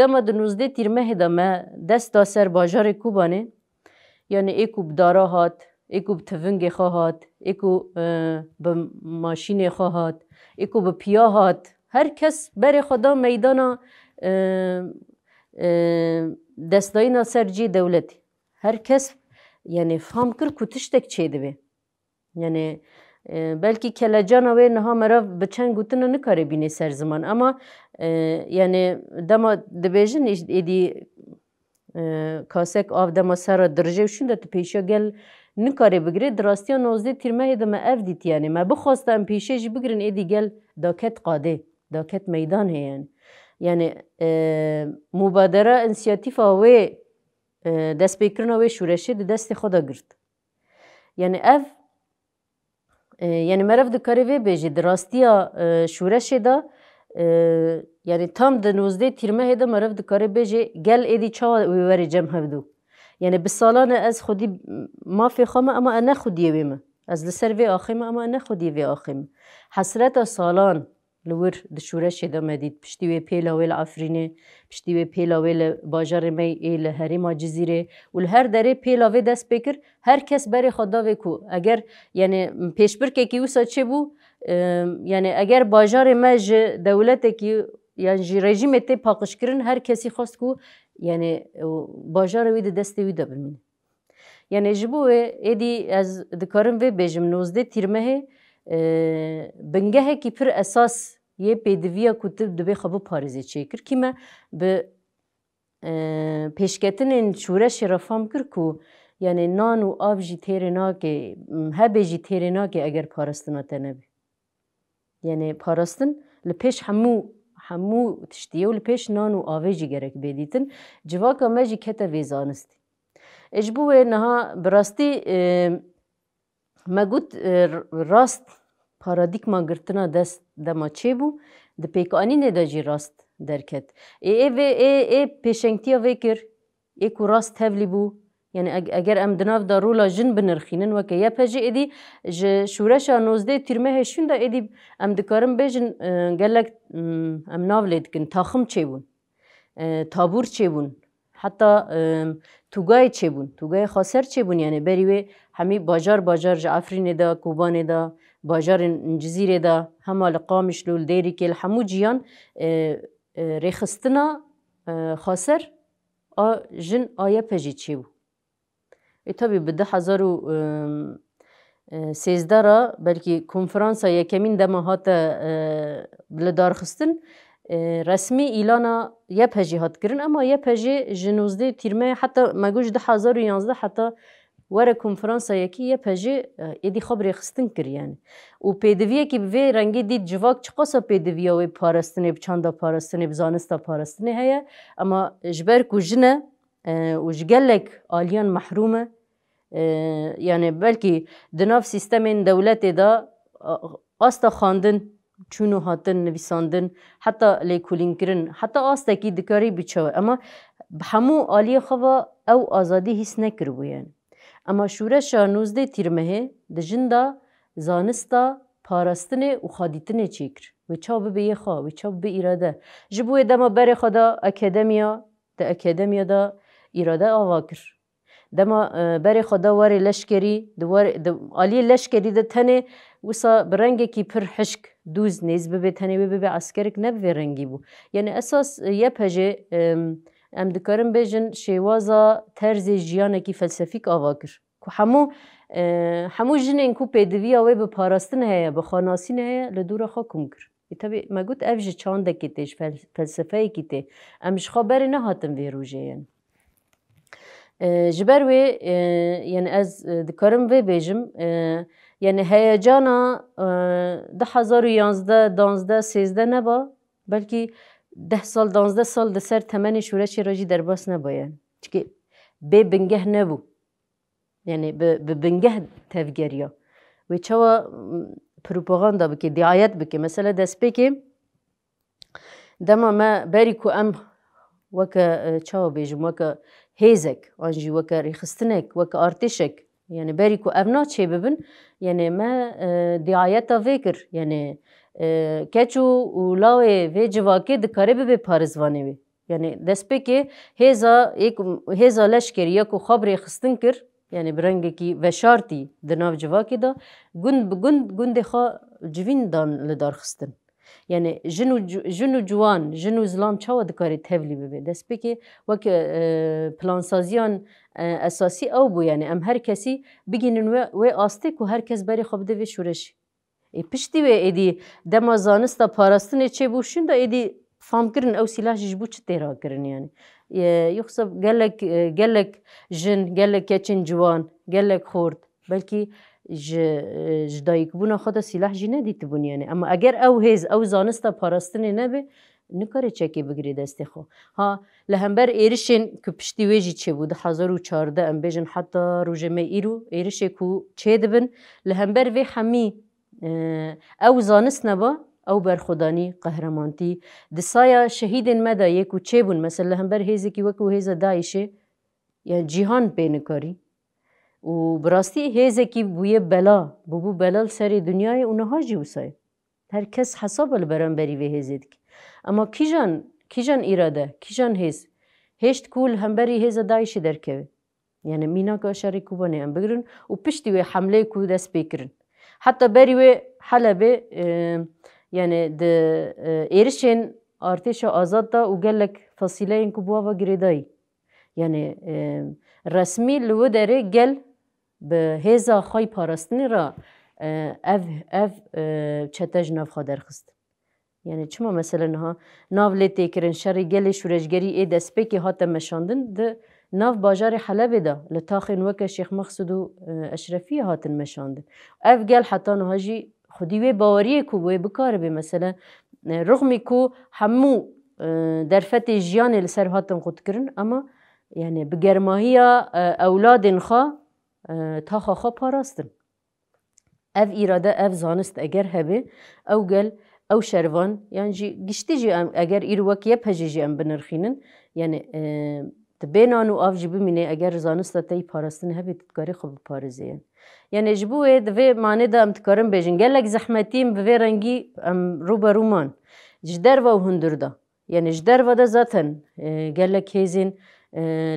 دما د 19 تیر مه دما دستا سر بازار کوبانه یعنی ایکوب دارا هات ایکو به تفنگ خواهد ایکو به ماشین خواهد ایکو به پیا هات هر کس بر خدا میدان دستایی ناسرجی دولتی هر کس یعنی فهم کر کتشتک چه دوه یعنی بلکی کلجان و نها مرا به چند گوتن نکاره بینه سر زمان اما یعنی دما دبیجن ایدی کاسک آف دما سر درجه شون دت پیشا گل نکاره بگیره دراستی 19 تیرمه دما اف دیت یعنی ما بخواستم پیشش بگیرن ایدی گل داکت قاده داکت میدان هی یعنی یعنی مبادره انسیاتیف آوه دست بکرن آوه شورشه ده دست خدا گرد یعنی اف یعنی مرف دکاره وی بیجی دراستی شورشه ده yani tam di nozdê tîrmehê de meriv dikare bêje gel êdî çawa wê werê cem hevdû. Yani bi salane ez xudî mafê xwe me ama e ne xudiyê wê me. Ez li ser vê axê me ama e ne xudiyê vê axê me. Hesreta salan li wir di şûreşê de me dît. Piştî wê pêla wê li Efrînê, piştî wê pêla wê li bajarê me ê li herêma Cizîrê û li her derê pêla wê dest pê kir her kes berê xwe davê ku eger yani pêşbirkekî wisa çêbû یعنی اگر باجار ما جه دولت کی یعنی جی رژیم تی پاکش کرن هر کسی خواست کو یعنی باجار وی دست وی دبمینه یعنی جبو ایدی از دکارم و بیجم نوزده تیرمه بنگه کی پر اساس یه پیدویا کتب دبی خبو پارزی چیکر کیمه به پیشکتن شورش رفام کرد کو یعنی نان و آب جی تیره ناکه هبه جی تیره ناکه اگر پارستنا تنبی یعنی پاراستن لپیش همو همو تشتیه و لپیش نان و آوه جی گرک بیدیتن جواکا ما جی کتا ویزانستی اجبوه نها براستی ما گوت راست پارادیکما گرتنا دست دما چه بو د پیکانی نه دجی راست درکت ای ای ای, ای پیشنگتیا وکر ای کو راست هفلی بو یعنی اگر ام دناف دا رولا جن بنرخینن وکه یا پجی ایدی ج شورشا 19 تیرمه هشون دا ایدی ام دکارم بجن گلک ام ناو لیدکن تاخم چه بون تابور چه بون حتی توگای چه بون توگای خاسر چه بون یعنی بریوه همی باجار باجار جا افرین دا کوبان دا باجار جزیره دا همه لقامش لول دیری که همو جیان ریخستنا خاسر آ جن آیا پجی چه بون E tabi bi 2013 ra belki konferansa yekemîn dema hate e, li darxistin e, resmî îlana yepejî hat kirin ema yepejê ji 19 tîrmeyê heta me got ji 2011 heta were konferansa yekî yepejê e, êdî xeberê xistin kir yani û pêdiviyekî bi vê rengî dît civak çi qasa pêdiviya wê parastinê bi çanda parastinê bi zanista parastinê heye ema ji ber ku jin e وش قالك اليان محرومه يعني بلكي دناف سيستم دولتي دا استا خواندن چونو هاتن نویساندن حتی لیکولین کرن حتی آستکی دکاری بچوه اما همو آلی خوا او آزادی هیس نکربو یعنی اما شورش 19 تیرمه ده جندا زانستا پاراستن و خادیتن چیکر و چاب به یخا و چاب به ایراده جبوه دما بر خدا اکادمیا ده اکادمیا ده اراده آوا کر دما برای خدا وری لشکری دوار دو علی لشکری د تنه وسا برنگ کی پر حشک دوز نیز به تنه به به عسکرک نه به بو یعنی اساس یه پجه ام دکارم بجن شیوازا طرز جیانه کی فلسفیک آوا کر که همو همو جن کو پیدوی آوی به پاراستن هیا به خاناسین هیا لدور خواه ای کر ایتابی مگود افج چانده کتیش فلسفه کتی امش خبر نهاتم نه ji ber wê e, yên ez e, dikarim vê bêjim yên heyecana e, di hezar û yazdeh danzdeh sêzdeh neba belkî deh sal danzdeh sal di ser temenê şûreşê re jî derbas nebaye çikî bê bingeh nebû yanî bi bingeh tevgeriya wê çawa propaganda bike diayet bike mesela destpêkê dema me berî ku em weke çawa bêjim weke هێزێک ئەنجی وەکە ڕیخستنێک وەکە ئارتشێک یعنی بەری و ئەف ناچێ ببن یعنی me دیایەتە vê kir یعنی keç û lawê vê civakê dikare bibe parêzvanê wê yani destpêkê hêza hêza leşkeriya ku xabrê xistin kir yani bi rengekî veşartî di nav civakê da gund bi gund gundê xwe civîn dan li dar xistin. یعنی جنو جنو جوان جنو زلام چاوا دکاری تهولی ببه دست بکی وک پلانسازیان اساسی او بو یعنی ام هر کسی بگینن و آسته که هر کس بری خوب دوی شورشی ای پشتی و ایدی دما زانستا پاراستن چه بوشون دا ایدی فهم کرن او سلاح جبو چه تیرا کرن یعنی يخصب قالك قالك جن قالك يا جوان قالك خورد بلكي جدایکبونا خود سلاح جی ندید بنیانه اما اگر او هیز او زانست پاراستنه نبه نکاره چکی بگیری دست خو ها لهمبر ایرشن که پشتی ویجی چه بود 2014 ام بیجن حتی روژه می ایرو ایرشه کو چه دبن لهمبر وی همی او زانست نبا او برخودانی قهرمانتی دسایا شهیدن مدا یکو چه بون مثلا لهمبر هیزی که وکو هیزا دایشه یعنی جیهان پینکاری و براستی هیزه کی بویه بلا بو بلال سری دنیای اونها جیوسای هر کس حساب البران بری و هیزه دک اما کیجان کیجان اراده کیجان هیز هشت کول هم بری هیزه دایشی درکوه یعنی مینا که اشاری کوبانه هم بگرن و پشتی و حمله کو دست بکرن حتی بری و حلبه یعنی د ایرشین ارتش آزاد دا و گلک فصیله این کوبوا و گریدایی یعنی رسمی لو داره گل bi hêza xay parastinê re ev ev çete ji nav xwe derxist. Yani çima mesela niha nav lê têkirin şerê gelê şûrejgerî ê destpêkê hate meşandin di nav bajarê Helebê de li taxên weke Şêx Mexsud û Eşrefiyê hatin meşandin. Ev gel heta niha jî xudî wê baweriyê ku wê bikaribê mesela rixmî ku hemû derfetê jiyanê li ser hatin xutkirin ama yani bi germahiya ewladên xwe تا خاخا پاراستن ev îrade ev zanist eger hebe ew gel ew şervan yan jî giştî jî em eger îr wek yep hejî jî em binirxînin yani tu bênan û av jî bimîne eger zanista te yî parastin hebe tu dikarî xwe biparêzeyin yani ji bo wê di vê manê de em dikarin bêjin gelek zehmetîn bi vê rengî em rûberûman ji derve û hundir da yani ji derve de zaten gelek hêzên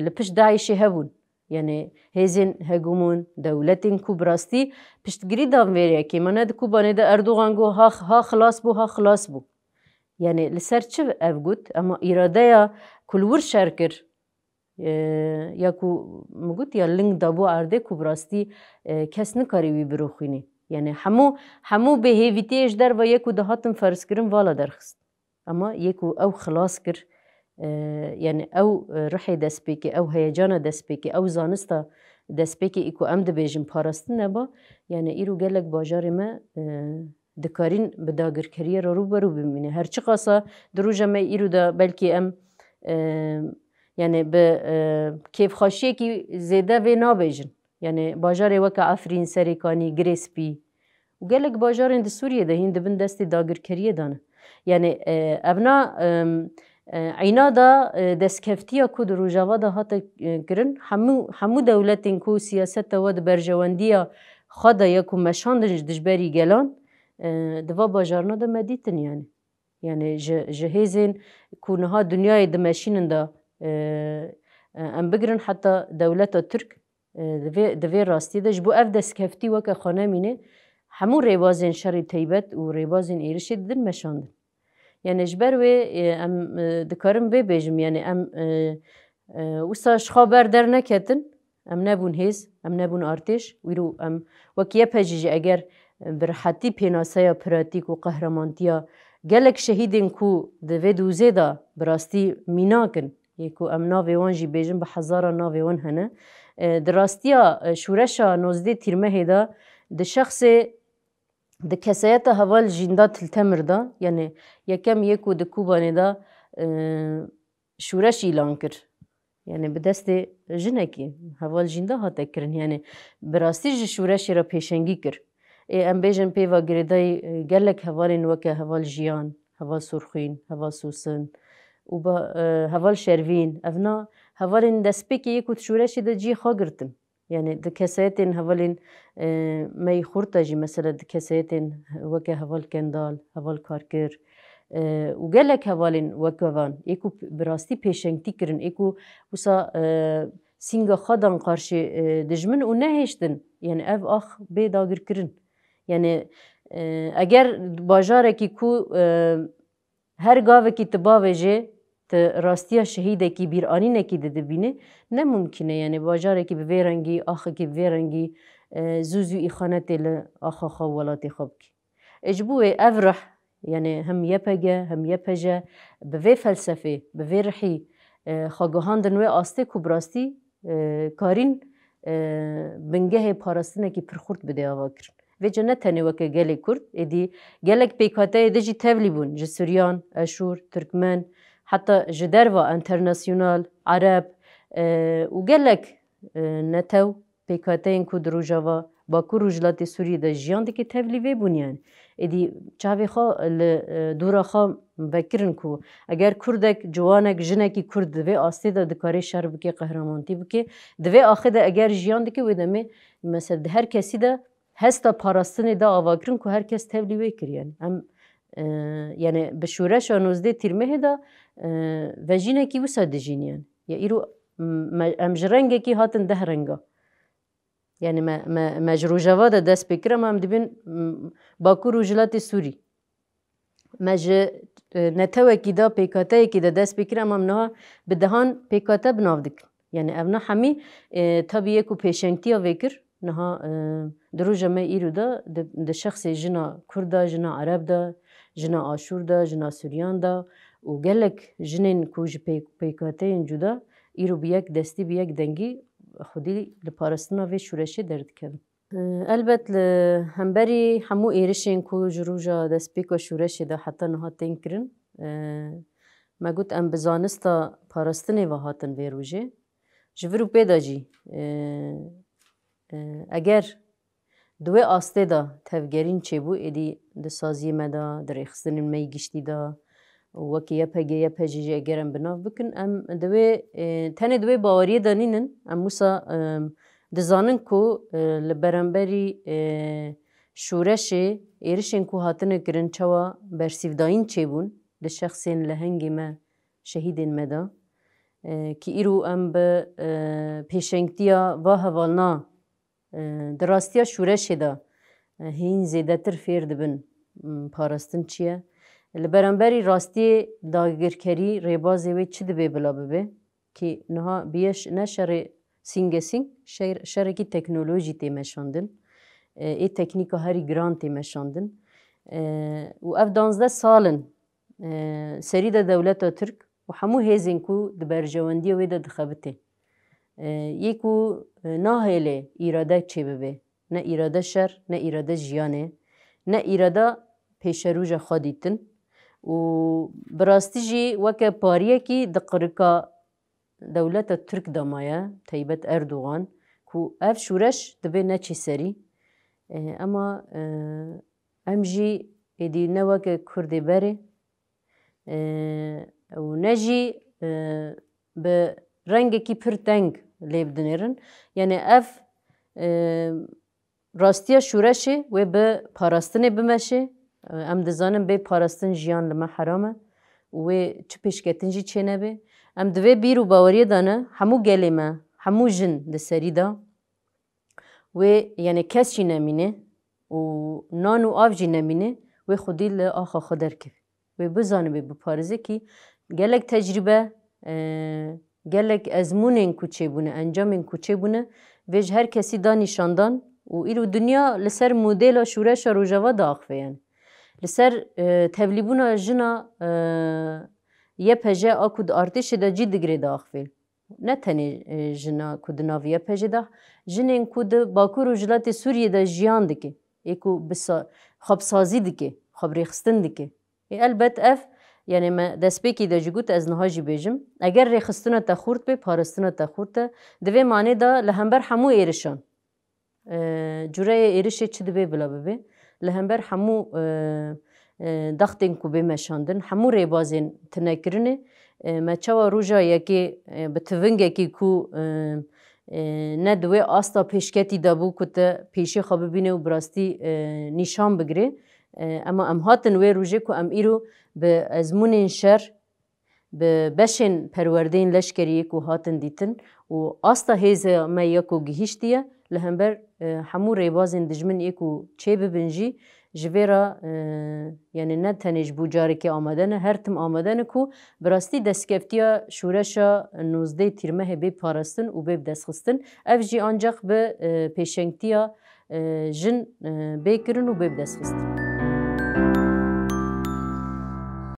li piş daişê hebûn یعنی هیزین هگومون دولتین کوب راستی پشتگیری دام ویریه که منه ده کوبانه ده اردوغان گو ها, ها خلاص بو ها خلاص بو یعنی لسر چه او گوت اما ایراده یا کلور شر کر یا کو مگوت یا لنگ دابو ارده کوب راستی کس نکاری وی بروخینی یعنی همو همو به هیویتیش در و یکو ده هاتم فرس کرن والا درخست اما یکو او خلاص کرد یعنی ئەو ڕحی دەستپێکی ئەو هەیەجانە دەستپێکی ئەو زانستە دەستپێکی ئیکو ئەم دەبێژم پاراستن نەبا یعنی ئیر و gelek bajarê me dikarîn bi dagirkeriye rûberû bimîne herçi qasa di rûja me îro da belkî em yani bi kêfxaşiyekî zêde vê nabêjin yani bajarê weke Efrîn serêkanî girêspî û gelek bajarên di Sûriye de hîn dibin destê dagirkeriye dane yani evna Eyna da destskeftiya ku di Rojava de hate kirin hemû dewletên ku siyaseta we di berjewendiya xwe de ye ku meşandin ji dijberî gelan di va bajarna de me dîtin yanî. Yanî ji hêzên ku niha dunyayê dimeşînin de em bigirin heta dewleta Tirk di vê rastiyê de ji bo ev destkeftî weke xwe nemîne hemû rêbazên şerê taybet û rêbazên êrişê didin meşandin. یعنی ji ber wê em dikarim bêbêjim yanî em wisa ji xwe berder neketin em nebûn hêz em nebûn artêş îro em wekiyepe jî ji eger bi rihetî pênaseya piratîk û qehremantiya gelek şehîdên ku di vê dûzê de bi rastî mînakin yê ku em navê wan jî bêjin bi hezara navê wan hene di rastiya şûreşa nozdê tîrmehê de di şexsê Dikeseyete heval jinda Tiltemir da yani yekem yek û di Kubanê da şûreş îlan kir. Yani bi destê jinekî heval jinda hate kirin yani bi rastî ji şûreşê re pêşengî kir. Ê em bêjin pêva girêdayî gelek hevalên weke heval jiyan, heval sorxîn, heval sûsin û heval şervîn ev na hevalên destpêkê yek û şûreşê de ciyê xwe girtin. Yani dikesetin hevalin mey xurta jî mesela dikesetin weke heval kendal, heval karkir, û gelek hevalên wekevan êku birastî pêşengtî kirin êku wisa sînga xadan qarşê dijmin û nehêştin yani ev ax bê dagirkirin yani eger bajarekî ku her gavekî tibavê jê ت راستیا شهیده کی بیرانینه کی ده بینه نممکنه یعنی باجاره کی به رنگی آخه کی به رنگی زوزو ای خانه تل آخه خو ولات خوب کی اجبوه افرح یعنی هم یپگه هم یپجه به وی فلسفه به وی رحی خواگهاندن و آسته کو براستی کارین بنگه پاراستنه کی پرخورد بده آوا کرد و جنه تنه وکه گلی کرد ادی گلک پیکاته دجی تولی بون جسوریان، اشور، ترکمن، حتى ji derva internasyonal Arab û gelek netew PKTên ku di rojava Bakur û jilatê Sûriyê de jiyan dike tevlî vê bûniyan. Êdî çavê xwe li dûra xwe vekirin ku eger Kurdek ciwanek jinekî Kurd divê astê de dikarê şer bike qehramantî bike divê axê de eger jiyan dike wê demê mesela her kesî de hesta parastinê de avakirin ku herkes tevlî wê kiriyen. Em yani bi şûreşa nozdê tîrmehê de vejînekî wisa dijîniyan ya îro em ji rengekî hatin deh renga yani me ji rojava de dest pêkir em em dibin bakur û jilatê Sûrî me ji e, netewekî da pêkateyekî de dest pêkir em em niha bi dehan pêkate binav dikin yani ev ne hemî e, tabiyê ku pêşengtiya vê kir niha e, di roja me îro de di şexsê jina Kurd da jina Ereb da جنا آشور دا جنا سوریان دا و گلک جنین کوج پیکاته اینجو جدا ایرو بیک دستی بیک دنگی خودی لپارستنا و شورشی درد کردن البته همبری همو ایرشین کو جروجا دست پیکا شورشی دا حتی نها تین کرن ما گوت ام بزانستا پارستنی و هاتن ویروجه جورو پیدا جی اگر دوێ ئاستێدا تەفگەرین çêbû êdî di saziyê me da dirêxistinin me giştî da wekî yepegê yepejî ji egerim binav bikin em divê tenê divê baweriyê danînin em Musa dizanin ku li beremberî şûreşê êrişên ku hatine kirin çawa bersîvdayîn çêbûn di şexsên lehengê me şehîdên me da ki îro em bi pêşengtiya va hevalna دراستیا شورشی دا هین زیده تر فیر دبن پارستن چیه؟ لبرانبری راستی داگرکری ریبازی وی چی دبی بلا ببه؟ که نها بیش نشر سینگ سینگ شرکی تکنولوژی تیمشاندن ای تکنیکا هری گران تیمشاندن و اف دانزده سالن سری دا دولتا ترک و همو هیزین کو دبرجواندی وی دا دخبته یکو ناهێلێ ئیرادە چێ ببێ نە ئیرادە شەر نە ئیرادە ژیانێ نە ئیرادە پێشەروژە خادیتن و براستیژی وەکە پارەکی دقڕکا دەولەتە ترک دامایە تایبەت ئەردوغان کو ئەف شورەش دەبێ نەچی سەری ئەما ئەم ژی ئێدی نەوەکە کوردی بەرێ و نەژی بە ڕەنگێکی پر تەنگ لیبدنرن یعنی اف راستیا شورشی و به پاراستن بمشه ام دزانم به پاراستن جیان لما حرامه و چه پیشکتن جی چه نبه ام دوی بیرو باوری دانه همو گلی ما همو جن ده سری دا و یعنی کس چی نمینه و نان و آف جی نمینه و خودی ل آخا خودر کف و بزانه به بپارزه که گلک تجربه gelek ezmunên kuçê bûne encamên kuçê bûne vêj her kesî da nîşandan û îro dinya li ser modela şûreşa rojava da axveyan. Li ser e, tevlîbûna jina e, yepeje a ku artêşê de cî digrê da axvê. Ne tenê e, jina ku di navê yepejê da jinên ku di bakur û jilatê Sûriyê de jiyan dike ê ku xebsazî dike xebrêxistin dike. Elbet ev یعنی ما دەستپێکی دەجگوت ez niha jî bêjim eger rêxistina te xurt be parastina te xurt e di vê manê da li hember hemû êrişan cureye êrişê çi dibe bila bibe li hember hemû daxtên ku bê meşandin hemû rêbazên tinekirinê me çawa roja yekê bi tivingekî ku ne di wê asta pêşketî dabû ku te pêşê xwe bibîne û bi rastî nîşan bigire اما ام هاتن وی روژه کو ام ایرو به ازمونین شر به بشن پروردین لشکریه کو هاتن دیتن و آستا هیز ما یکو گهیشتیه لهمبر همو ریبازین دجمن یکو چه ببنجی جویرا یعنی نه تنیج بوجاری که آمدن هر تم آمدن کو براستی دستگفتیا شورشا 19 تیرمه بی پارستن و بی دستخستن اف جی آنجاق به پیشنگتیا جن بیکرن و بی دستخستن